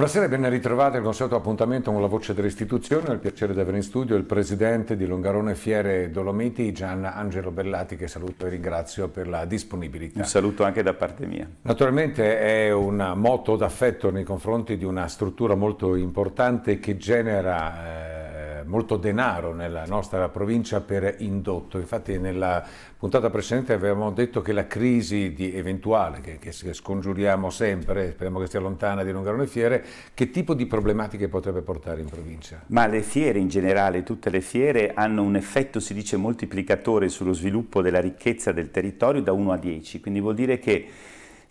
Buonasera e ben ritrovati al consueto appuntamento con la voce dell'istituzione. Ho il piacere di avere in studio il presidente di Longarone Fiere Dolomiti, Gian Angelo Bellati, che saluto e ringrazio per la disponibilità. Un saluto anche da parte mia. Naturalmente è un moto d'affetto nei confronti di una struttura molto importante che genera... Eh, molto denaro nella nostra provincia per indotto. Infatti nella puntata precedente avevamo detto che la crisi eventuale, che, che, scongiuriamo sempre, speriamo che sia lontana di Longarone Fiere, che tipo di problematiche potrebbe portare in provincia? Ma le fiere in generale, tutte le fiere, hanno un effetto, si dice, moltiplicatore sullo sviluppo della ricchezza del territorio da 1 a 10, quindi vuol dire che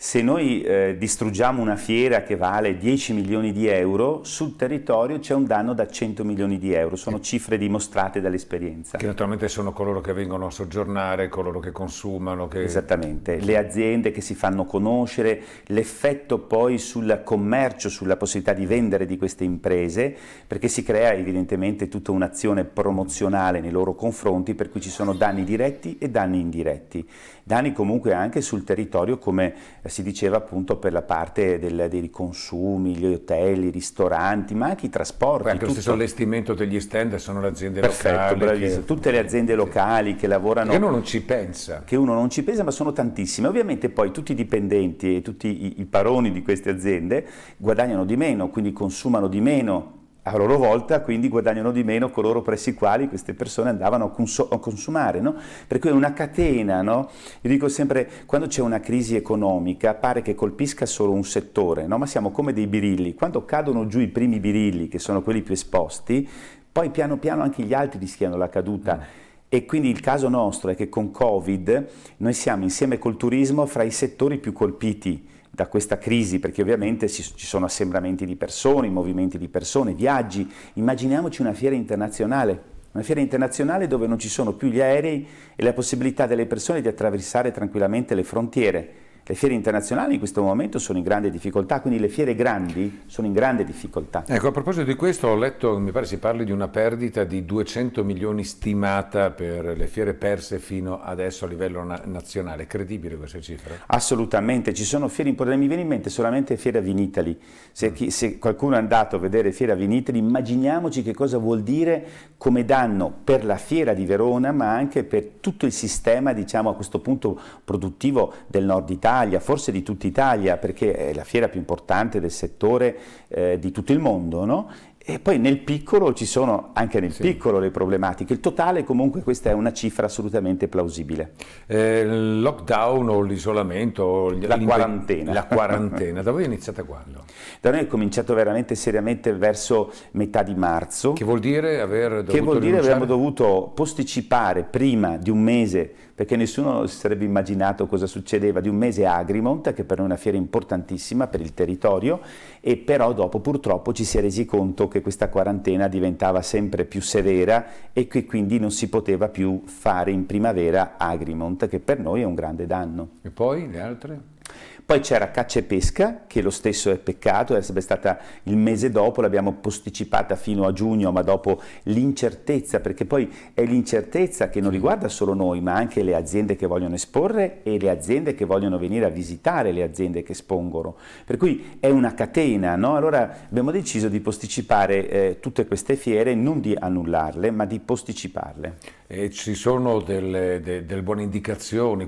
se noi eh, distruggiamo una fiera che vale 10 milioni di euro, sul territorio c'è un danno da 100 milioni di euro, sono cifre dimostrate dall'esperienza. Che naturalmente sono coloro che vengono a soggiornare, coloro che consumano. Che... Esattamente, le aziende che si fanno conoscere, l'effetto poi sul commercio, sulla possibilità di vendere di queste imprese, perché si crea evidentemente tutta un'azione promozionale nei loro confronti per cui ci sono danni diretti e danni indiretti danni comunque anche sul territorio come eh, si diceva appunto per la parte del, dei consumi, gli hotel, i ristoranti, ma anche i trasporti. Beh, anche tutto. lo stesso allestimento degli stand sono le aziende Perfetto, locali. Bravissimo. Che... Tutte le aziende locali che lavorano... Che uno non ci pensa. Che uno non ci pensa, ma sono tantissime. Ovviamente poi tutti i dipendenti e tutti i, i paroni di queste aziende guadagnano di meno, quindi consumano di meno, a loro volta quindi guadagnano di meno coloro presso i quali queste persone andavano a, conso a consumare. No? Per cui è una catena, no? io dico sempre quando c'è una crisi economica pare che colpisca solo un settore, no? ma siamo come dei birilli, quando cadono giù i primi birilli che sono quelli più esposti, poi piano piano anche gli altri rischiano la caduta. Mm. E quindi il caso nostro è che con Covid noi siamo insieme col turismo fra i settori più colpiti da questa crisi, perché ovviamente ci sono assembramenti di persone, movimenti di persone, viaggi. Immaginiamoci una fiera internazionale, una fiera internazionale dove non ci sono più gli aerei e la possibilità delle persone di attraversare tranquillamente le frontiere. Le fiere internazionali in questo momento sono in grande difficoltà, quindi le fiere grandi sono in grande difficoltà. Ecco, a proposito di questo ho letto, mi pare si parli di una perdita di 200 milioni stimata per le fiere perse fino adesso a livello na nazionale. È credibile questa cifra? Assolutamente, ci sono fiere importanti, mi viene in mente solamente Fiera Vinitali. Se, mm. chi, se qualcuno è andato a vedere Fiera Vinitali, immaginiamoci che cosa vuol dire come danno per la fiera di Verona, ma anche per tutto il sistema, diciamo a questo punto, produttivo del nord Italia Italia, forse di tutta Italia, perché è la fiera più importante del settore eh, di tutto il mondo, no? E poi nel piccolo ci sono anche nel sì. piccolo le problematiche, il totale comunque questa è una cifra assolutamente plausibile. eh, lockdown o l'isolamento? La quarantena. La quarantena, da voi è iniziata quando? Da noi è cominciato veramente seriamente verso metà di marzo. Che vuol dire aver dovuto Che vuol dire rinunciare? avremmo dovuto posticipare prima di un mese, perché nessuno si sarebbe immaginato cosa succedeva, di un mese a Agrimont, che per noi è una fiera importantissima per il territorio, e però dopo purtroppo ci si è resi conto che che questa quarantena diventava sempre più severa e che quindi non si poteva più fare in primavera Agrimont, che per noi è un grande danno. E poi le altre? Poi c'era Caccia e Pesca, che lo stesso è peccato, è sempre stata il mese dopo, l'abbiamo posticipata fino a giugno, ma dopo l'incertezza, perché poi è l'incertezza che non riguarda solo noi, ma anche le aziende che vogliono esporre e le aziende che vogliono venire a visitare le aziende che espongono. Per cui è una catena, no? Allora abbiamo deciso di posticipare eh, tutte queste fiere, non di annullarle, ma di posticiparle. E ci sono delle, de, delle, buone indicazioni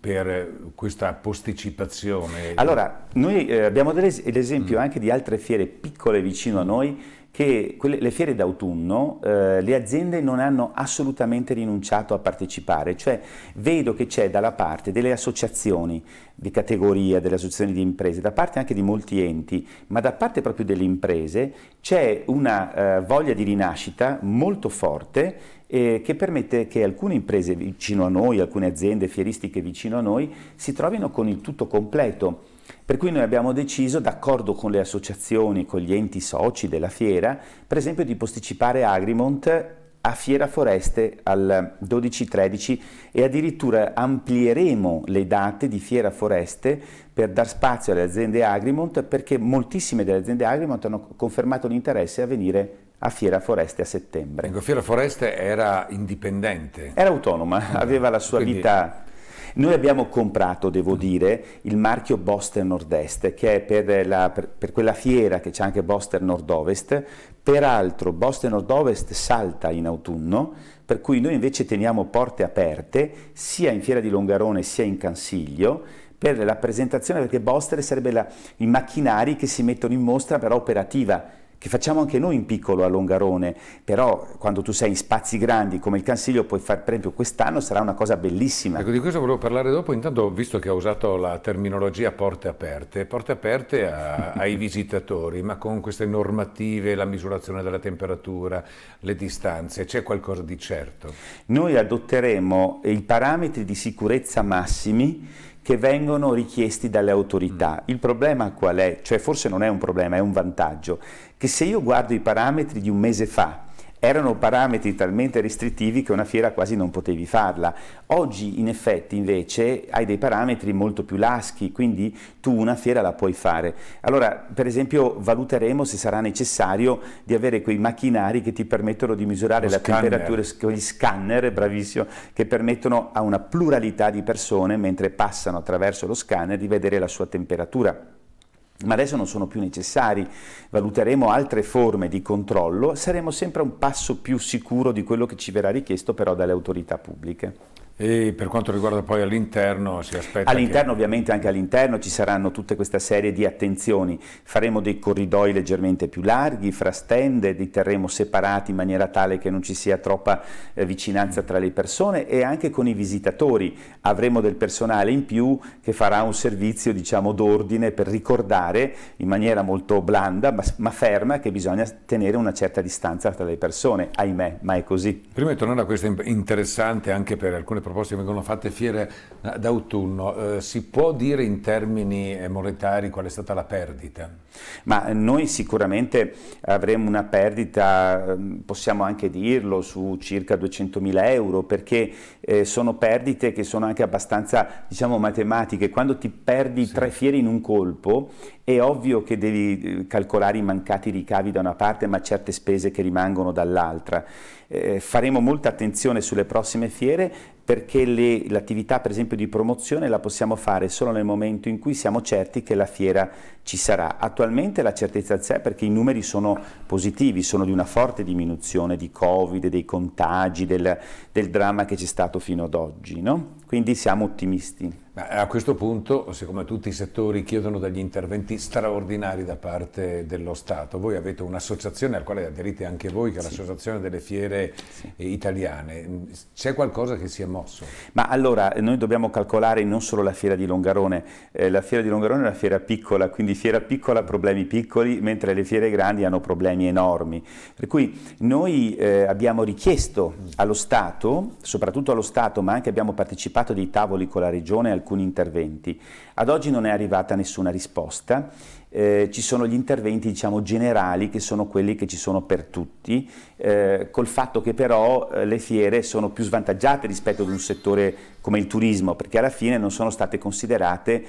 per questa posticipazione? Allora, noi eh, abbiamo l'esempio mm. anche di altre fiere piccole vicino a noi che quelle, le fiere d'autunno eh, le aziende non hanno assolutamente rinunciato a partecipare, cioè vedo che c'è dalla parte delle associazioni di categoria, delle associazioni di imprese, da parte anche di molti enti, ma da parte proprio delle imprese c'è una eh, voglia di rinascita molto forte eh, che permette che alcune imprese vicino a noi, alcune aziende fieristiche vicino a noi, si trovino con il tutto completo. Per cui noi abbiamo deciso, d'accordo con le associazioni, con gli enti soci della fiera, per esempio di posticipare Agrimont a Fiera Foreste al 12-13 e addirittura amplieremo le date di Fiera Foreste per dar spazio alle aziende Agrimont perché moltissime delle aziende Agrimont hanno confermato l'interesse a venire a Fiera Foreste a settembre. Ecco, Fiera Foreste era indipendente. Era autonoma, ah, aveva la sua Quindi... vita. Noi abbiamo comprato, devo mm. dire, il marchio Boster Nord-Est, che è per, la, per, per quella fiera che c'è anche Boster Nord-Ovest. Peraltro Boster Nord-Ovest salta in autunno, per cui noi invece teniamo porte aperte sia in Fiera di Longarone sia in Cansiglio per la presentazione, perché Boster sarebbe la, i macchinari che si mettono in mostra per operativa che facciamo anche noi in piccolo a Longarone, però quando tu sei in spazi grandi come il Consiglio puoi fare, per esempio quest'anno sarà una cosa bellissima. Ecco, di questo volevo parlare dopo, intanto visto che ho usato la terminologia porte aperte, porte aperte a, ai visitatori, ma con queste normative, la misurazione della temperatura, le distanze, c'è qualcosa di certo? Noi adotteremo i parametri di sicurezza massimi che vengono richiesti dalle autorità. Mm. Il problema qual è? Cioè forse non è un problema, è un vantaggio che se io guardo i parametri di un mese fa, erano parametri talmente restrittivi che una fiera quasi non potevi farla. Oggi in effetti invece hai dei parametri molto più laschi, quindi tu una fiera la puoi fare. Allora per esempio valuteremo se sarà necessario di avere quei macchinari che ti permettono di misurare Lo la scanner. temperatura, quegli scanner, bravissimo, che permettono a una pluralità di persone mentre passano attraverso lo scanner di vedere la sua temperatura ma adesso non sono più necessari, valuteremo altre forme di controllo, saremo sempre un passo più sicuro di quello che ci verrà richiesto però dalle autorità pubbliche. E per quanto riguarda poi all'interno si aspetta? All'interno che... ovviamente anche all'interno ci saranno tutta questa serie di attenzioni, faremo dei corridoi leggermente più larghi fra stand, li terremo separati in maniera tale che non ci sia troppa eh, vicinanza tra le persone e anche con i visitatori avremo del personale in più che farà un servizio diciamo d'ordine per ricordare in maniera molto blanda ma, ma ferma che bisogna tenere una certa distanza tra le persone, ahimè ma è così. Prima di tornare a questo interessante anche per alcune persone proposito vengono fatte fiere eh, d'autunno, eh, si può dire in termini eh, monetari qual è stata la perdita? Ma noi sicuramente avremo una perdita, ehm, possiamo anche dirlo, su circa 200.000 euro perché eh, sono perdite che sono anche abbastanza diciamo matematiche, quando ti perdi sì. tre fiere in un colpo è ovvio che devi eh, calcolare i mancati ricavi da una parte ma certe spese che rimangono dall'altra. Eh, faremo molta attenzione sulle prossime fiere perché l'attività per esempio di promozione la possiamo fare solo nel momento in cui siamo certi che la fiera ci sarà. Attualmente la certezza c'è perché i numeri sono positivi, sono di una forte diminuzione di Covid, dei contagi, del, del dramma che c'è stato fino ad oggi. No? Quindi siamo ottimisti. Ma eh, a questo punto, siccome tutti i settori chiedono degli interventi straordinari da parte dello Stato, voi avete un'associazione al quale aderite anche voi, che è sì. l'Associazione delle Fiere sì. Eh, Italiane, mm, c'è qualcosa che si è mosso? Ma allora, noi dobbiamo calcolare non solo la fiera di Longarone, eh, la fiera di Longarone è una fiera piccola, quindi fiera piccola problemi piccoli, mentre le fiere grandi hanno problemi enormi. Per cui noi eh, abbiamo richiesto allo Stato, soprattutto allo Stato, ma anche abbiamo partecipato a dei tavoli con la Regione, al alcuni interventi. Ad oggi non è arrivata nessuna risposta, eh, ci sono gli interventi diciamo, generali che sono quelli che ci sono per tutti, eh, col fatto che però eh, le fiere sono più svantaggiate rispetto ad un settore come il turismo, perché alla fine non sono state considerate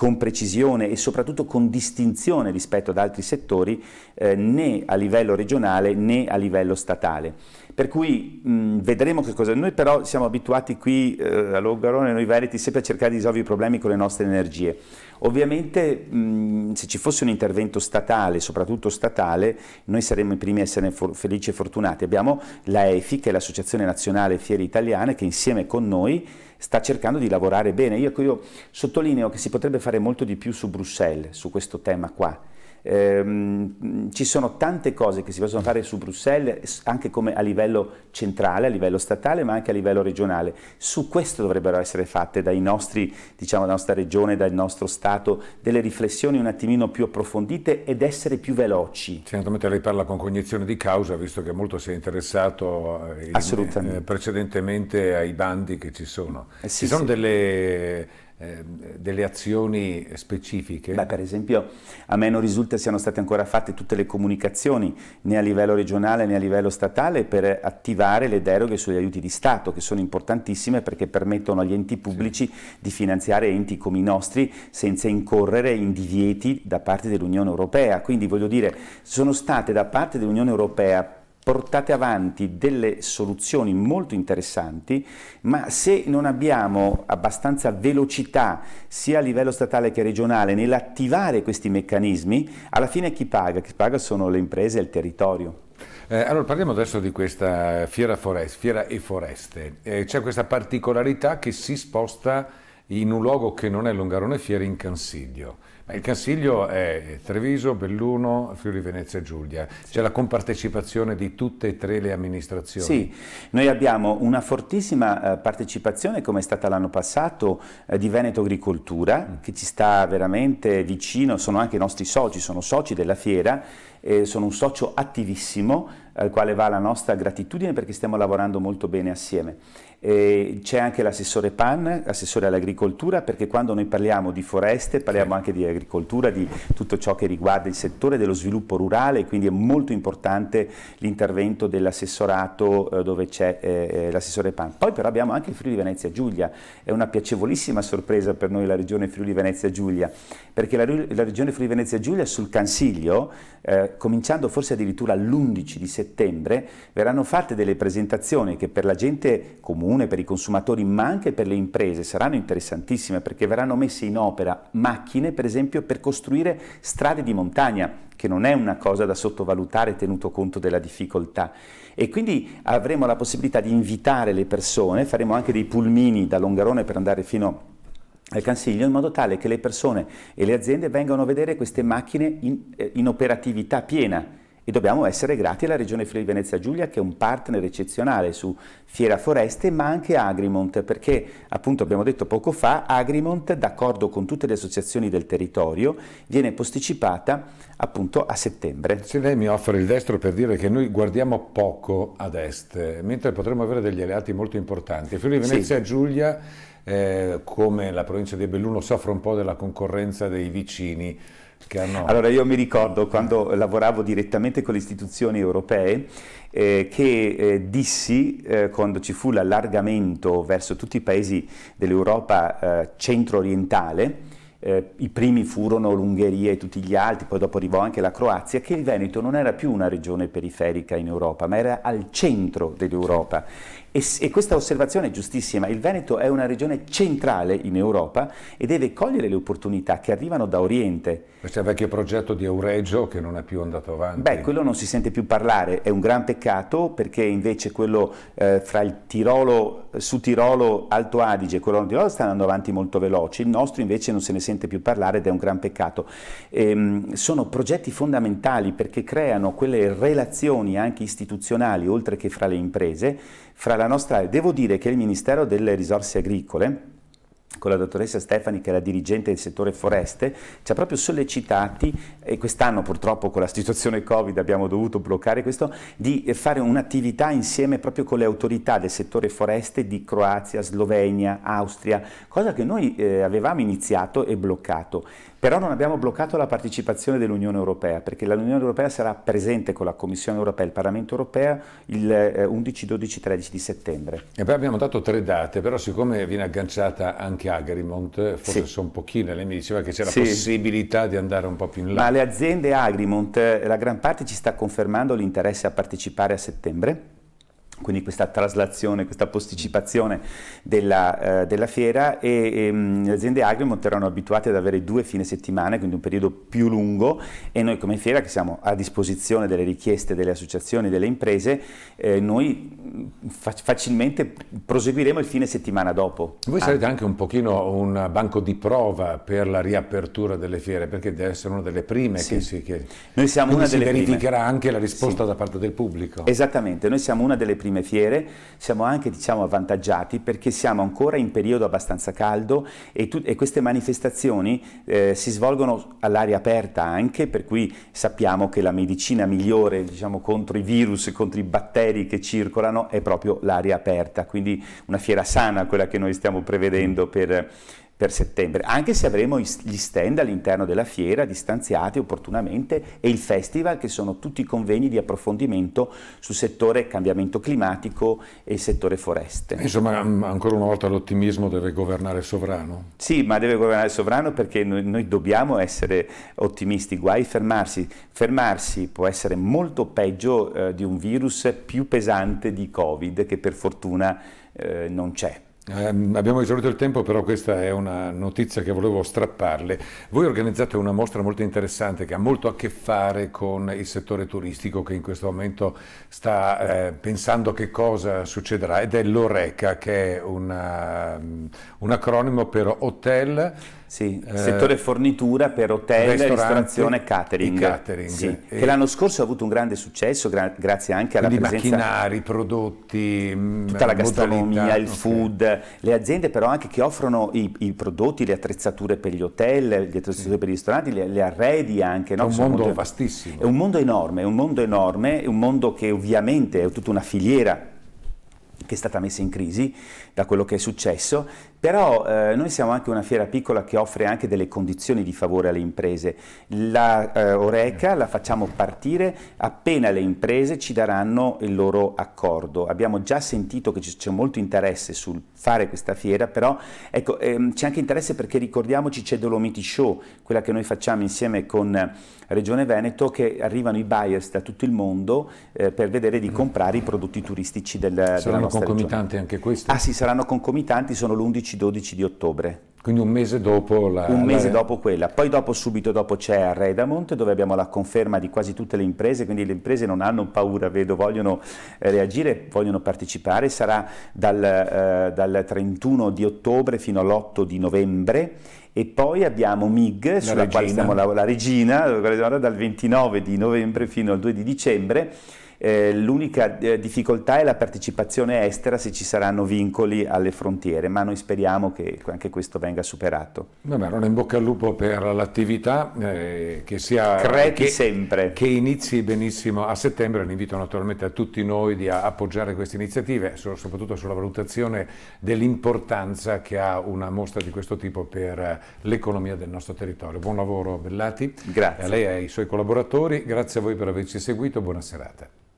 con precisione e soprattutto con distinzione rispetto ad altri settori eh, né a livello regionale né a livello statale. Per cui mh, vedremo che cosa... Noi però siamo abituati qui eh, a Longarone, noi Veriti, sempre a cercare di risolvere i problemi con le nostre energie. Ovviamente mh, se ci fosse un intervento statale, soprattutto statale, noi saremmo i primi a essere felici e fortunati. Abbiamo la EFI, che è l'Associazione Nazionale Fiere Italiane, che insieme con noi sta cercando di lavorare bene. Io, ecco, io sottolineo che si potrebbe fare molto di più su Bruxelles, su questo tema qua Ehm, ci sono tante cose che si possono fare su Bruxelles anche a livello centrale, a livello statale ma anche a livello regionale. Su questo dovrebbero essere fatte dai nostri, diciamo, dalla nostra regione, dal nostro Stato, delle riflessioni un attimino più approfondite ed essere più veloci. Certamente lei parla con cognizione di causa visto che molto si è interessato eh, in, eh, precedentemente ai bandi che ci sono. Eh sì, ci sono sì. delle Ehm, delle azioni specifiche? Beh, per esempio a me non risulta siano state ancora fatte tutte le comunicazioni né a livello regionale né a livello statale per attivare le deroghe sugli aiuti di Stato che sono importantissime perché permettono agli enti pubblici sì. di finanziare enti come i nostri senza incorrere in divieti da parte dell'Unione Europea. Quindi voglio dire, sono state da parte dell'Unione Europea portate avanti delle soluzioni molto interessanti, ma se non abbiamo abbastanza velocità sia a livello statale che regionale nell'attivare questi meccanismi, alla fine chi paga? Chi paga sono le imprese e il territorio. Eh, allora parliamo adesso di questa Fiera, forest, fiera e Foreste. Eh, C'è questa particolarità che si sposta in un luogo che non è Longarone Fiere, in Cansiglio. Ma il Cansiglio è Treviso, Belluno, Friuli Venezia e Giulia. C'è la compartecipazione di tutte e tre le amministrazioni. Sì, noi abbiamo una fortissima eh, partecipazione, come è stata l'anno passato, eh, di Veneto Agricoltura, mm. che ci sta veramente vicino, sono anche i nostri soci, sono soci della fiera, e eh, sono un socio attivissimo al quale va la nostra gratitudine perché stiamo lavorando molto bene assieme. E c'è anche l'assessore Pan, assessore all'agricoltura, perché quando noi parliamo di foreste parliamo anche di agricoltura, di tutto ciò che riguarda il settore dello sviluppo rurale, quindi è molto importante l'intervento dell'assessorato eh, dove c'è eh, eh, l'assessore Pan. Poi però abbiamo anche il Friuli Venezia Giulia, è una piacevolissima sorpresa per noi la regione Friuli Venezia Giulia, perché la, la regione Friuli Venezia Giulia sul Cansiglio, eh, cominciando forse addirittura all'11 di settembre, settembre verranno fatte delle presentazioni che per la gente comune, per i consumatori, ma anche per le imprese saranno interessantissime perché verranno messe in opera macchine, per esempio, per costruire strade di montagna che non è una cosa da sottovalutare tenuto conto della difficoltà. E quindi avremo la possibilità di invitare le persone, faremo anche dei pulmini da Longarone per andare fino al Consiglio in modo tale che le persone e le aziende vengano a vedere queste macchine in, eh, in operatività piena e dobbiamo essere grati alla Regione Friuli Venezia Giulia che è un partner eccezionale su Fiera Foreste ma anche Agrimont perché appunto abbiamo detto poco fa Agrimont d'accordo con tutte le associazioni del territorio viene posticipata appunto a settembre. Se lei mi offre il destro per dire che noi guardiamo poco ad est mentre potremmo avere degli alleati molto importanti. Friuli Venezia sì. Giulia eh, come la provincia di Belluno soffre un po' della concorrenza dei vicini No. Allora io mi ricordo quando lavoravo direttamente con le istituzioni europee eh, che eh, dissi eh, quando ci fu l'allargamento verso tutti i paesi dell'Europa eh, centro-orientale, eh, i primi furono l'Ungheria e tutti gli altri, poi dopo arrivò anche la Croazia, che il Veneto non era più una regione periferica in Europa, ma era al centro dell'Europa e, e, questa osservazione è giustissima, il Veneto è una regione centrale in Europa e deve cogliere le opportunità che arrivano da Oriente. Questo è il vecchio progetto di Euregio che non è più andato avanti. Beh, quello non si sente più parlare, è un gran peccato perché invece quello eh, fra il Tirolo, su Tirolo, Alto Adige e quello di Tirolo sta andando avanti molto veloce, il nostro invece non se ne sente più parlare ed è un gran peccato. Ehm, sono progetti fondamentali perché creano quelle relazioni anche istituzionali oltre che fra le imprese fra la nostra area. Devo dire che il Ministero delle Risorse Agricole, con la dottoressa Stefani che era dirigente del settore foreste, ci ha proprio sollecitati, e quest'anno purtroppo con la situazione Covid abbiamo dovuto bloccare questo, di fare un'attività insieme proprio con le autorità del settore foreste di Croazia, Slovenia, Austria, cosa che noi eh, avevamo iniziato e bloccato. Però non abbiamo bloccato la partecipazione dell'Unione Europea, perché l'Unione Europea sarà presente con la Commissione Europea e il Parlamento Europeo il 11, 12, 13 di settembre. E poi abbiamo dato tre date, però siccome viene agganciata anche Agrimont, eh, forse sì. un pochino, lei mi diceva che c'è la sì. possibilità di andare un po' più in là. Ma le aziende Agrimont, eh, la gran parte ci sta confermando l'interesse a partecipare a settembre quindi questa traslazione, questa posticipazione della, eh, della fiera e, e, ehm, le aziende agri monteranno abituate ad avere due fine settimane, quindi un periodo più lungo e noi come fiera che siamo a disposizione delle richieste delle associazioni, delle imprese, eh, noi mm, fac facilmente proseguiremo il fine settimana dopo. Voi sarete ah. anche un pochino un banco di prova per la riapertura delle fiere perché deve essere una delle prime sì. che si che... Noi siamo una si delle verificherà prime. anche la risposta sì. da parte del pubblico. Esattamente, noi siamo una delle prime prime fiere, siamo anche diciamo, avvantaggiati perché siamo ancora in periodo abbastanza caldo e, e queste manifestazioni eh, si svolgono all'aria aperta anche, per cui sappiamo che la medicina migliore diciamo, contro i virus, contro i batteri che circolano è proprio l'aria aperta, quindi una fiera sana quella che noi stiamo prevedendo per per settembre, anche se avremo gli stand all'interno della fiera distanziati opportunamente e il festival che sono tutti convegni di approfondimento sul settore cambiamento climatico e settore foreste. Insomma, ancora una volta l'ottimismo deve governare sovrano. Sì, ma deve governare sovrano perché noi, noi dobbiamo essere ottimisti, guai fermarsi. Fermarsi può essere molto peggio eh, di un virus più pesante di Covid che per fortuna eh, non c'è. Eh, abbiamo esaurito il tempo, però questa è una notizia che volevo strapparle. Voi organizzate una mostra molto interessante che ha molto a che fare con il settore turistico che in questo momento sta eh, pensando che cosa succederà ed è l'ORECA che è una, mm, un acronimo per Hotel sì, eh, settore fornitura per hotel, ristorazione e catering. catering sì, e Che l'anno scorso ha avuto un grande successo gra grazie anche alla presenza... di macchinari, prodotti, mm, Tutta la gastronomia, modalità, il food, le aziende però anche che offrono i, i, prodotti, le attrezzature per gli hotel, le attrezzature sì. per gli ristoranti, le, le, arredi anche. No? È un Sono mondo molto... vastissimo. È un mondo enorme, è un mondo enorme, è un mondo che ovviamente è tutta una filiera che è stata messa in crisi, da quello che è successo, però eh, noi siamo anche una fiera piccola che offre anche delle condizioni di favore alle imprese. La eh, Oreca la facciamo partire appena le imprese ci daranno il loro accordo. Abbiamo già sentito che c'è molto interesse sul fare questa fiera, però ecco, ehm, c'è anche interesse perché ricordiamoci c'è Dolomiti Show, quella che noi facciamo insieme con Regione Veneto, che arrivano i buyers da tutto il mondo eh, per vedere di mm. comprare i prodotti turistici del, Sono della nostra regione. Sono concomitanti anche questo? Ah sì, saranno concomitanti sono l'11-12 di ottobre. Quindi un mese dopo la... Un mese la... dopo quella. Poi dopo, subito dopo c'è a Redamont dove abbiamo la conferma di quasi tutte le imprese, quindi le imprese non hanno paura, vedo, vogliono eh, reagire, vogliono partecipare. Sarà dal, eh, dal 31 di ottobre fino all'8 di novembre e poi abbiamo MIG, sulla regina. quale siamo la, la regina, dal 29 di novembre fino al 2 di dicembre eh, l'unica eh, difficoltà è la partecipazione estera se ci saranno vincoli alle frontiere, ma noi speriamo che anche questo venga superato. Vabbè, allora in bocca al lupo per l'attività, eh, che sia... Credi che, sempre. Che inizi benissimo a settembre, l'invito naturalmente a tutti noi di appoggiare queste iniziative, soprattutto sulla valutazione dell'importanza che ha una mostra di questo tipo per eh, l'economia del nostro territorio. Buon lavoro Bellati. Grazie. A lei e ai suoi collaboratori, grazie a voi per averci seguito, buona serata.